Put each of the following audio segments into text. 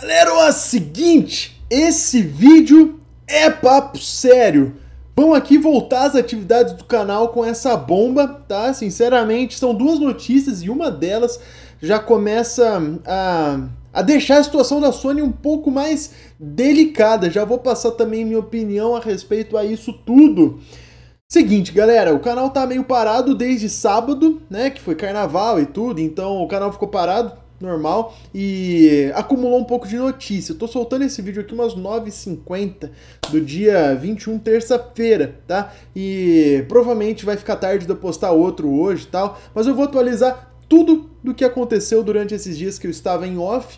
Galera, é o seguinte, esse vídeo é papo sério. Vão aqui voltar as atividades do canal com essa bomba, tá? Sinceramente, são duas notícias e uma delas já começa hum, a, a deixar a situação da Sony um pouco mais delicada. Já vou passar também minha opinião a respeito a isso tudo. Seguinte, galera, o canal tá meio parado desde sábado, né? Que foi carnaval e tudo, então o canal ficou parado normal e acumulou um pouco de notícia. Eu tô soltando esse vídeo aqui umas 9h50 do dia 21, terça-feira, tá? E provavelmente vai ficar tarde de eu postar outro hoje e tal, mas eu vou atualizar tudo do que aconteceu durante esses dias que eu estava em off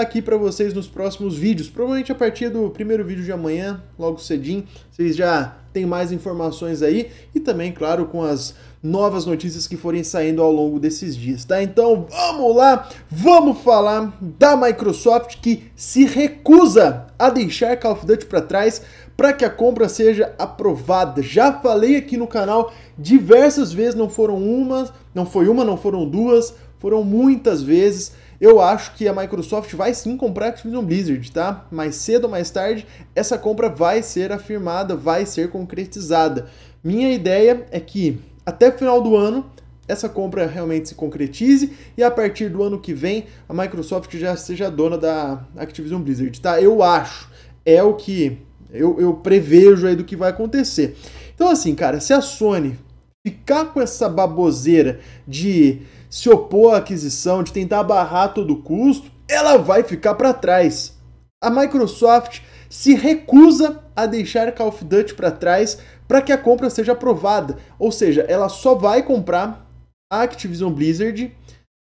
aqui para vocês nos próximos vídeos. Provavelmente a partir do primeiro vídeo de amanhã, logo cedinho, vocês já têm mais informações aí e também, claro, com as novas notícias que forem saindo ao longo desses dias, tá? Então, vamos lá, vamos falar da Microsoft que se recusa a deixar Call of Duty para trás para que a compra seja aprovada. Já falei aqui no canal diversas vezes, não foram uma, não foi uma, não foram duas, foram muitas vezes eu acho que a Microsoft vai sim comprar a Activision Blizzard, tá? Mais cedo ou mais tarde, essa compra vai ser afirmada, vai ser concretizada. Minha ideia é que até o final do ano essa compra realmente se concretize e a partir do ano que vem a Microsoft já seja dona da Activision Blizzard, tá? Eu acho, é o que eu, eu prevejo aí do que vai acontecer. Então assim, cara, se a Sony ficar com essa baboseira de se opor à aquisição, de tentar barrar todo o custo, ela vai ficar para trás. A Microsoft se recusa a deixar Call of Duty para trás para que a compra seja aprovada, ou seja, ela só vai comprar a Activision Blizzard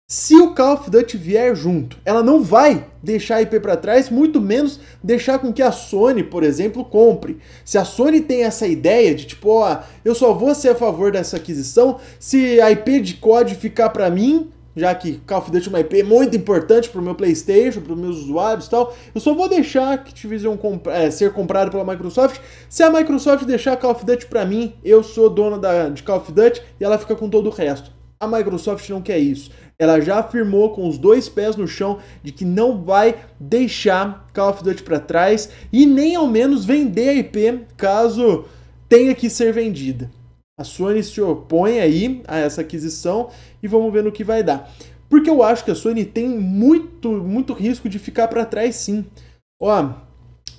se o Call of Duty vier junto, ela não vai deixar a IP para trás, muito menos deixar com que a Sony, por exemplo, compre. Se a Sony tem essa ideia de tipo, ó, eu só vou ser a favor dessa aquisição se a IP de COD ficar para mim, já que Call of Duty é uma IP muito importante para o meu PlayStation, para os meus usuários e tal, eu só vou deixar a Activision comp é, ser comprado pela Microsoft se a Microsoft deixar Call of Duty para mim, eu sou dona da, de Call of Duty e ela fica com todo o resto. A Microsoft não quer isso ela já afirmou com os dois pés no chão de que não vai deixar Call of Duty para trás e nem ao menos vender a IP caso tenha que ser vendida. A Sony se opõe aí a essa aquisição e vamos ver no que vai dar. Porque eu acho que a Sony tem muito, muito risco de ficar para trás sim. Ó,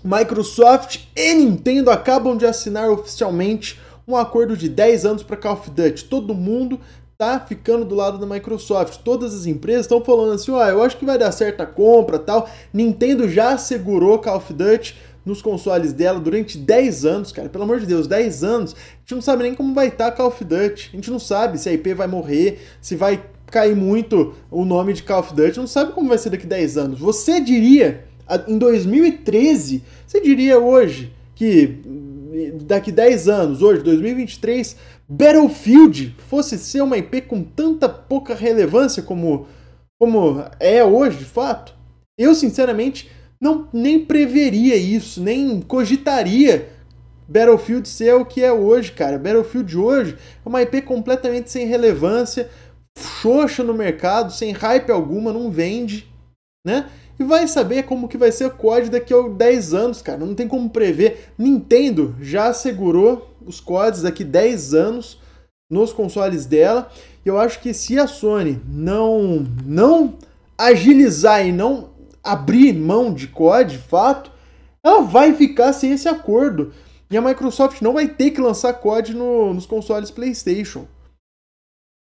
Microsoft e Nintendo acabam de assinar oficialmente um acordo de 10 anos para Call of Duty. Todo mundo tá ficando do lado da Microsoft. Todas as empresas estão falando assim, ó, oh, eu acho que vai dar certa compra, tal. Nintendo já assegurou Call of Duty nos consoles dela durante 10 anos, cara. Pelo amor de Deus, 10 anos. A gente não sabe nem como vai estar tá Call of Duty. A gente não sabe se a IP vai morrer, se vai cair muito o nome de Call of Duty. A gente não sabe como vai ser daqui 10 anos. Você diria em 2013, você diria hoje que daqui 10 anos, hoje, 2023, Battlefield fosse ser uma IP com tanta pouca relevância como, como é hoje, de fato? Eu, sinceramente, não nem preveria isso, nem cogitaria Battlefield ser o que é hoje, cara. Battlefield hoje é uma IP completamente sem relevância, xoxa no mercado, sem hype alguma, não vende, né? E vai saber como que vai ser o COD daqui a 10 anos, cara. Não tem como prever. Nintendo já assegurou os CODs daqui a 10 anos nos consoles dela. E eu acho que se a Sony não não agilizar e não abrir mão de COD, de fato, ela vai ficar sem esse acordo. E a Microsoft não vai ter que lançar COD no, nos consoles PlayStation.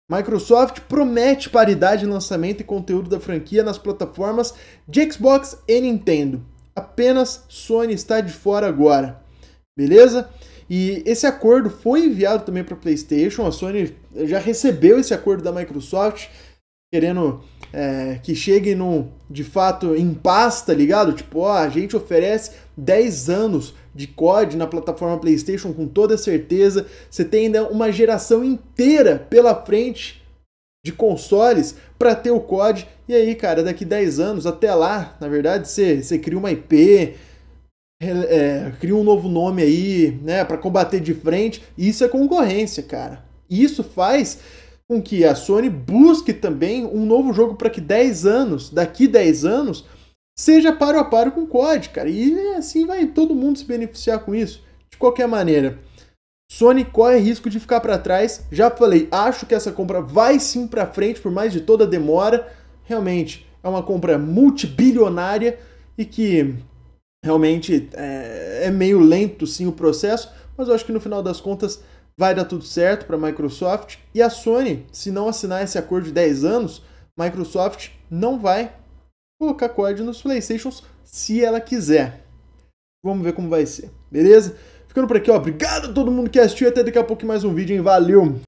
Microsoft promete paridade de lançamento e conteúdo da franquia nas plataformas de Xbox e Nintendo. Apenas Sony está de fora agora. Beleza? E esse acordo foi enviado também para PlayStation. A Sony já recebeu esse acordo da Microsoft querendo é, que chegue no de fato, em paz, tá ligado? Tipo, ó, a gente oferece 10 anos de COD na plataforma PlayStation com toda certeza. Você tem ainda uma geração inteira pela frente de consoles para ter o COD. E aí, cara, daqui 10 anos, até lá, na verdade, você, você cria uma IP, é, é, cria um novo nome aí, né, para combater de frente. Isso é concorrência, cara. Isso faz com que a Sony busque também um novo jogo para que 10 anos, daqui 10 anos, seja paro a paro com o COD, cara. E assim vai todo mundo se beneficiar com isso, de qualquer maneira. Sony corre risco de ficar para trás. Já falei, acho que essa compra vai sim para frente por mais de toda demora. Realmente é uma compra multibilionária e que realmente é, é meio lento sim o processo, mas eu acho que no final das contas vai dar tudo certo para a Microsoft e a Sony, se não assinar esse acordo de 10 anos, Microsoft não vai colocar código nos PlayStations se ela quiser. Vamos ver como vai ser, beleza? Ficando por aqui, ó. Obrigado a todo mundo que assistiu. Até daqui a pouco mais um vídeo, hein? Valeu!